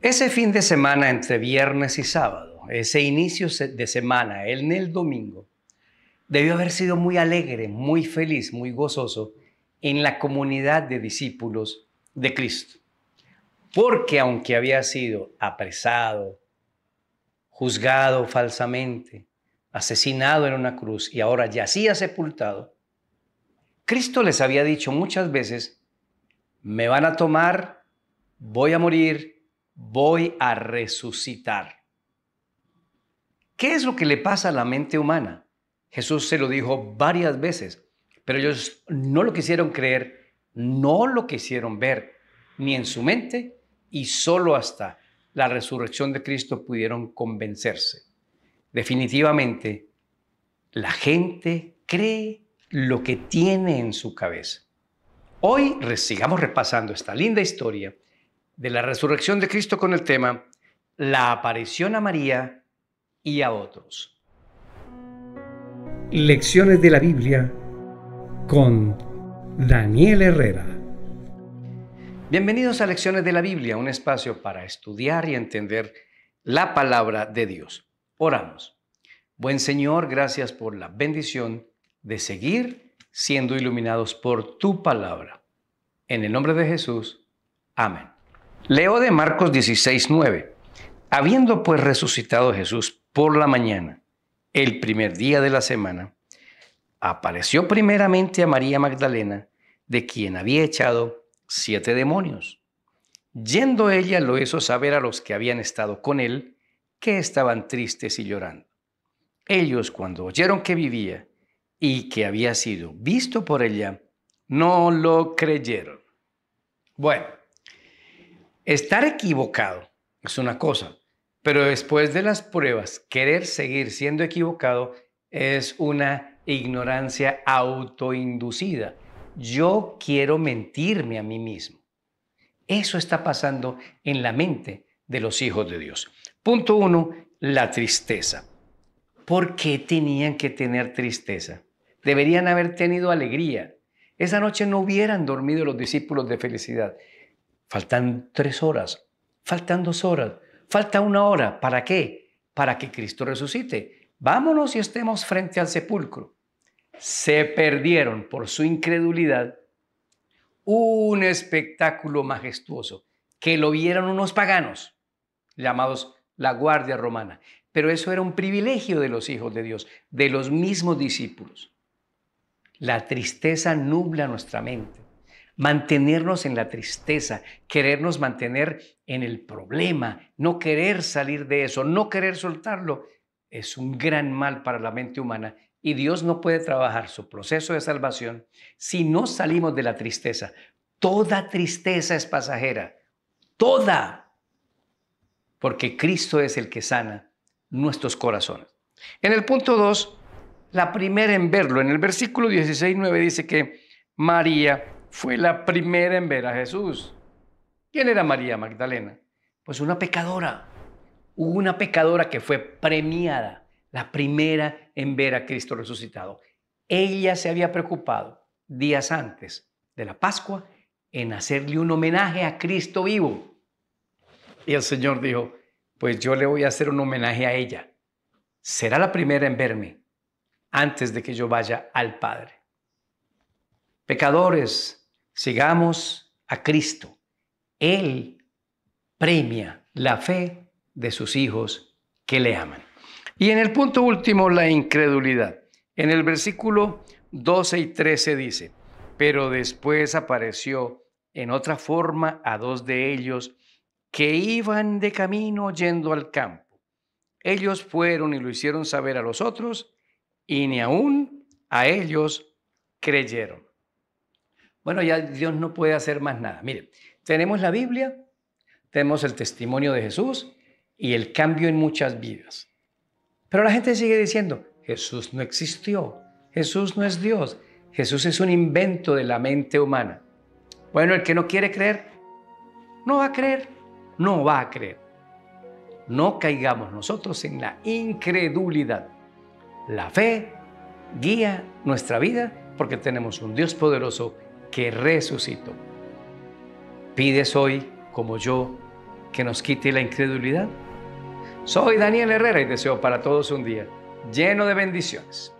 Ese fin de semana entre viernes y sábado, ese inicio de semana, en el domingo, debió haber sido muy alegre, muy feliz, muy gozoso en la comunidad de discípulos de Cristo. Porque aunque había sido apresado, juzgado falsamente, asesinado en una cruz y ahora yacía sepultado, Cristo les había dicho muchas veces, me van a tomar, voy a morir, voy a resucitar. ¿Qué es lo que le pasa a la mente humana? Jesús se lo dijo varias veces, pero ellos no lo quisieron creer, no lo quisieron ver, ni en su mente, y solo hasta la resurrección de Cristo pudieron convencerse. Definitivamente, la gente cree lo que tiene en su cabeza. Hoy sigamos repasando esta linda historia de la resurrección de Cristo con el tema La aparición a María y a otros. Lecciones de la Biblia con Daniel Herrera. Bienvenidos a Lecciones de la Biblia, un espacio para estudiar y entender la palabra de Dios. Oramos. Buen Señor, gracias por la bendición de seguir siendo iluminados por tu palabra. En el nombre de Jesús. Amén. Leo de Marcos 16.9 Habiendo pues resucitado Jesús por la mañana, el primer día de la semana, apareció primeramente a María Magdalena, de quien había echado siete demonios. Yendo ella lo hizo saber a los que habían estado con él, que estaban tristes y llorando. Ellos cuando oyeron que vivía y que había sido visto por ella, no lo creyeron. Bueno, Estar equivocado es una cosa, pero después de las pruebas, querer seguir siendo equivocado es una ignorancia autoinducida. Yo quiero mentirme a mí mismo. Eso está pasando en la mente de los hijos de Dios. Punto uno, la tristeza. ¿Por qué tenían que tener tristeza? Deberían haber tenido alegría. Esa noche no hubieran dormido los discípulos de felicidad. Faltan tres horas, faltan dos horas, falta una hora. ¿Para qué? Para que Cristo resucite. Vámonos y estemos frente al sepulcro. Se perdieron por su incredulidad un espectáculo majestuoso que lo vieron unos paganos llamados la Guardia Romana. Pero eso era un privilegio de los hijos de Dios, de los mismos discípulos. La tristeza nubla nuestra mente mantenernos en la tristeza, querernos mantener en el problema, no querer salir de eso, no querer soltarlo, es un gran mal para la mente humana y Dios no puede trabajar su proceso de salvación si no salimos de la tristeza. Toda tristeza es pasajera, toda, porque Cristo es el que sana nuestros corazones. En el punto 2, la primera en verlo, en el versículo 16, 9, dice que María fue la primera en ver a Jesús. ¿Quién era María Magdalena? Pues una pecadora. Hubo una pecadora que fue premiada, la primera en ver a Cristo resucitado. Ella se había preocupado días antes de la Pascua en hacerle un homenaje a Cristo vivo. Y el Señor dijo, pues yo le voy a hacer un homenaje a ella. Será la primera en verme antes de que yo vaya al Padre. Pecadores, Sigamos a Cristo. Él premia la fe de sus hijos que le aman. Y en el punto último, la incredulidad. En el versículo 12 y 13 dice, pero después apareció en otra forma a dos de ellos que iban de camino yendo al campo. Ellos fueron y lo hicieron saber a los otros y ni aún a ellos creyeron bueno, ya Dios no puede hacer más nada. Mire, tenemos la Biblia, tenemos el testimonio de Jesús y el cambio en muchas vidas. Pero la gente sigue diciendo, Jesús no existió, Jesús no es Dios, Jesús es un invento de la mente humana. Bueno, el que no quiere creer, no va a creer, no va a creer. No caigamos nosotros en la incredulidad. La fe guía nuestra vida porque tenemos un Dios poderoso que resucitó. ¿Pides hoy, como yo, que nos quite la incredulidad? Soy Daniel Herrera y deseo para todos un día lleno de bendiciones.